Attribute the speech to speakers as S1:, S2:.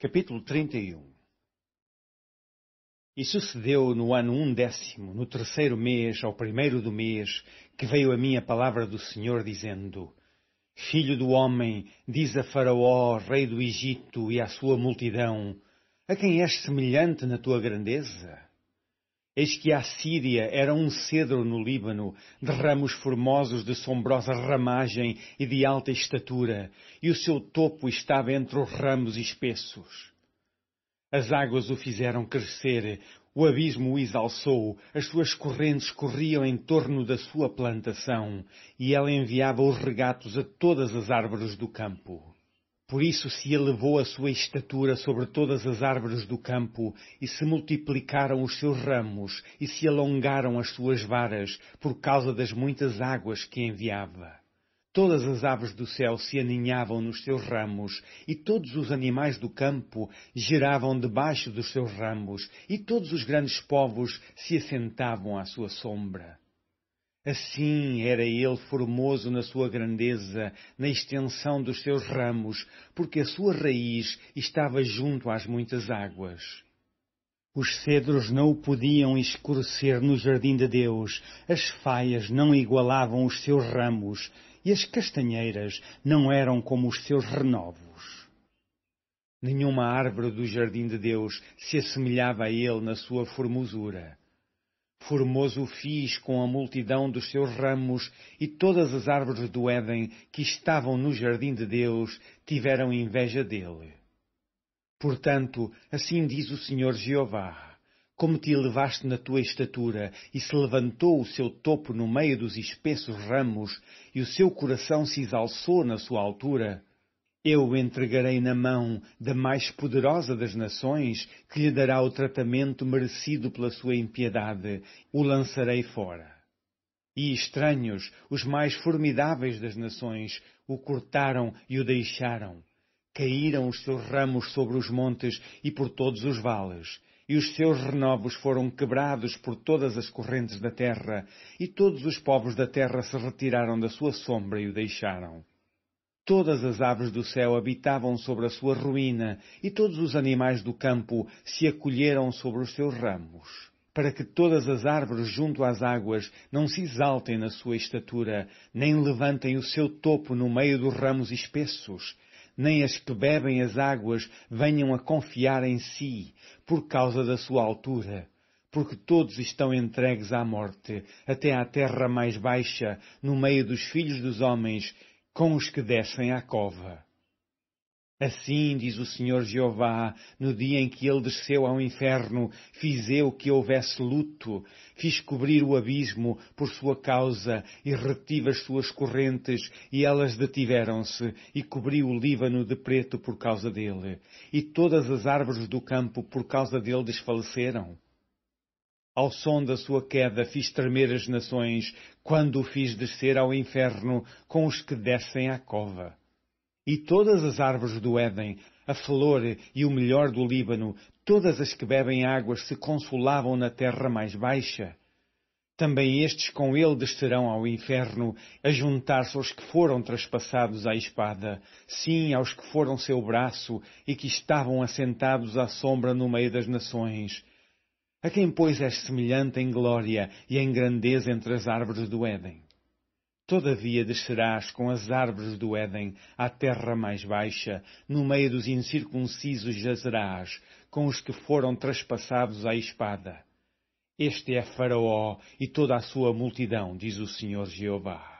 S1: Capítulo 31 E sucedeu no ano undécimo, no terceiro mês, ao primeiro do mês, que veio a mim a palavra do Senhor, dizendo: Filho do homem, diz a Faraó, rei do Egito, e à sua multidão: A quem és semelhante na tua grandeza? Eis que a Síria era um cedro no Líbano, de ramos formosos de sombrosa ramagem e de alta estatura, e o seu topo estava entre os ramos espessos. As águas o fizeram crescer, o abismo o exalçou, as suas correntes corriam em torno da sua plantação, e ela enviava os regatos a todas as árvores do campo. Por isso se elevou a sua estatura sobre todas as árvores do campo, e se multiplicaram os seus ramos, e se alongaram as suas varas, por causa das muitas águas que enviava. Todas as aves do céu se aninhavam nos seus ramos, e todos os animais do campo giravam debaixo dos seus ramos, e todos os grandes povos se assentavam à sua sombra. Assim era ele formoso na sua grandeza, na extensão dos seus ramos, porque a sua raiz estava junto às muitas águas. Os cedros não o podiam escurecer no jardim de Deus, as faias não igualavam os seus ramos, e as castanheiras não eram como os seus renovos. Nenhuma árvore do jardim de Deus se assemelhava a ele na sua formosura. Formoso o fiz com a multidão dos seus ramos, e todas as árvores do Éden que estavam no jardim de Deus tiveram inveja dele. Portanto, assim diz o Senhor Jeová: como te elevaste na tua estatura, e se levantou o seu topo no meio dos espessos ramos, e o seu coração se exalçou na sua altura, eu entregarei na mão da mais poderosa das nações, que lhe dará o tratamento merecido pela sua impiedade, o lançarei fora. E estranhos, os mais formidáveis das nações, o cortaram e o deixaram. Caíram os seus ramos sobre os montes e por todos os vales, e os seus renovos foram quebrados por todas as correntes da terra, e todos os povos da terra se retiraram da sua sombra e o deixaram. Todas as aves do céu habitavam sobre a sua ruína, e todos os animais do campo se acolheram sobre os seus ramos, para que todas as árvores junto às águas não se exaltem na sua estatura, nem levantem o seu topo no meio dos ramos espessos, nem as que bebem as águas venham a confiar em si, por causa da sua altura. Porque todos estão entregues à morte, até à terra mais baixa, no meio dos filhos dos homens, com os que descem à cova. Assim diz o Senhor Jeová, no dia em que ele desceu ao inferno, fiz eu que houvesse luto, fiz cobrir o abismo por sua causa, e retive as suas correntes, e elas detiveram-se, e cobri o Líbano de preto por causa dele, e todas as árvores do campo por causa dele desfaleceram. Ao som da sua queda fiz tremer as nações, quando o fiz descer ao inferno com os que descem à cova. E todas as árvores do Éden, a flor e o melhor do Líbano, todas as que bebem águas se consolavam na terra mais baixa. Também estes com ele descerão ao inferno, a juntar-se aos que foram traspassados à espada, sim, aos que foram seu braço e que estavam assentados à sombra no meio das nações a quem, pois, és semelhante em glória e em grandeza entre as árvores do Éden? Todavia descerás com as árvores do Éden à terra mais baixa, no meio dos incircuncisos jazerás, com os que foram traspassados à espada. Este é Faraó e toda a sua multidão, diz o Senhor Jeová.